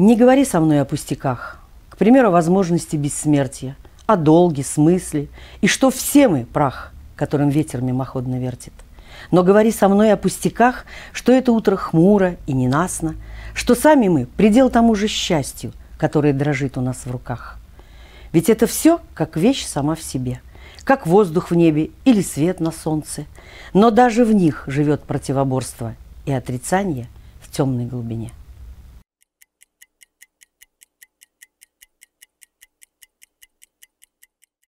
Не говори со мной о пустяках, к примеру, о возможности бессмертия, о долге, смысле, и что все мы прах, которым ветер мимоходно вертит. Но говори со мной о пустяках, что это утро хмуро и ненастно, что сами мы – предел тому же счастью, которое дрожит у нас в руках. Ведь это все как вещь сама в себе, как воздух в небе или свет на солнце. Но даже в них живет противоборство и отрицание в темной глубине.